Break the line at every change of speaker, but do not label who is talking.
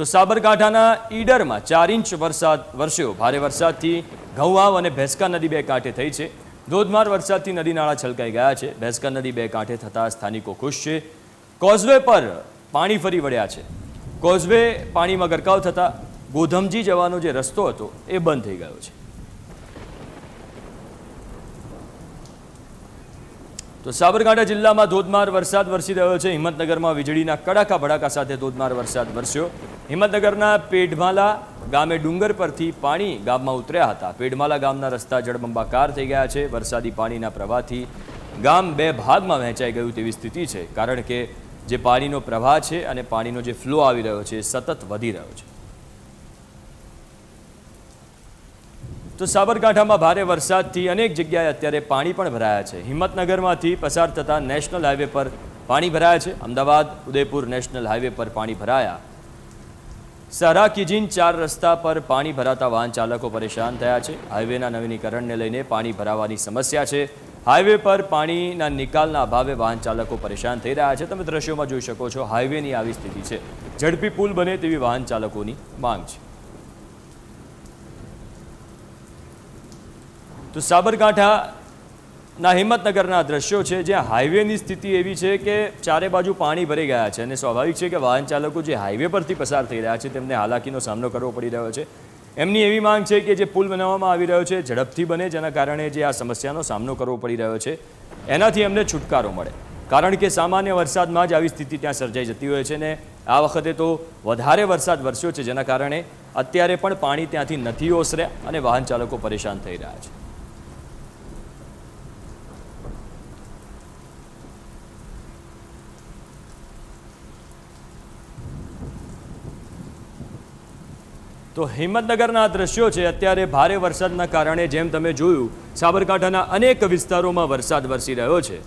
તો સાબરકાંઠાના ઈડરમાં ચાર ઇંચ વરસાદ વરસ્યો ભારે વરસાદથી ઘઉવાવ અને ભેંસકા નદી બે કાંઠે થઈ છે ધોધમાર વરસાદથી નદી નાળા છલકાઈ ગયા છે ભેંસકા નદી બે કાંઠે થતાં સ્થાનિકો ખુશ છે કોઝવે પર પાણી ફરી વળ્યા છે કોઝવે પાણીમાં ગરકાવ થતા ગોધમજી જવાનો જે રસ્તો હતો એ બંધ થઈ ગયો છે તો સાબરકાંઠા જિલ્લામાં ધોધમાર વરસાદ વરસી રહ્યો છે હિંમતનગરમાં વીજળીના કડાકા ભડાકા સાથે ધોધમાર વરસાદ વરસ્યો હિંમતનગરના પેઢમાલા ગામે ડુંગર પરથી પાણી ગામમાં ઉતર્યા હતા પેઢમાલા ગામના રસ્તા જળબંબાકાર થઈ ગયા છે વરસાદી પાણીના પ્રવાહથી ગામ બે ભાગમાં વહેંચાઈ ગયું તેવી સ્થિતિ છે કારણ કે જે પાણીનો પ્રવાહ છે અને પાણીનો જે ફ્લો આવી રહ્યો છે સતત વધી રહ્યો છે તો સાબરકાંઠામાં ભારે વરસાદથી અનેક જગ્યાએ અત્યારે પાણી પણ ભરાયા છે હિંમતનગરમાંથી પસાર થતા નેશનલ હાઈવે પર પાણી ભરાયા છે અમદાવાદ ઉદયપુર નેશનલ હાઈવે પર પાણી ભરાયા સારા કિજીન ચાર રસ્તા પર પાણી ભરાતા વાહન ચાલકો પરેશાન થયા છે હાઈવેના નવીનીકરણને લઈને પાણી ભરાવાની સમસ્યા છે હાઈવે પર પાણીના નિકાલના અભાવે વાહન ચાલકો પરેશાન થઈ રહ્યા છે તમે દ્રશ્યોમાં જોઈ શકો છો હાઈવેની આવી સ્થિતિ છે ઝડપી પુલ બને તેવી વાહન ચાલકોની માંગ છે તો સાબરકાંઠાના હિંમતનગરના દ્રશ્યો છે જ્યાં હાઈવેની સ્થિતિ એવી છે કે ચારે બાજુ પાણી ભરી ગયા છે અને સ્વાભાવિક છે કે વાહન ચાલકો જે હાઈવે પરથી પસાર થઈ રહ્યા છે તેમને હાલાકીનો સામનો કરવો પડી રહ્યો છે એમની એવી માંગ છે કે જે પુલ બનાવવામાં આવી રહ્યો છે ઝડપથી બને જેના કારણે જે આ સમસ્યાનો સામનો કરવો પડી રહ્યો છે એનાથી એમને છુટકારો મળે કારણ કે સામાન્ય વરસાદમાં જ આવી સ્થિતિ ત્યાં સર્જાઈ જતી હોય છે ને આ વખતે તો વધારે વરસાદ વરસ્યો છે જેના કારણે અત્યારે પણ પાણી ત્યાંથી નથી ઓસર્યા અને વાહન ચાલકો પરેશાન થઈ રહ્યા છે તો હિંમતનગરના દ્રશ્યો છે અત્યારે ભારે વરસાદના કારણે જેમ તમે જોયું સાબરકાંઠાના અનેક વિસ્તારોમાં વરસાદ વરસી રહ્યો છે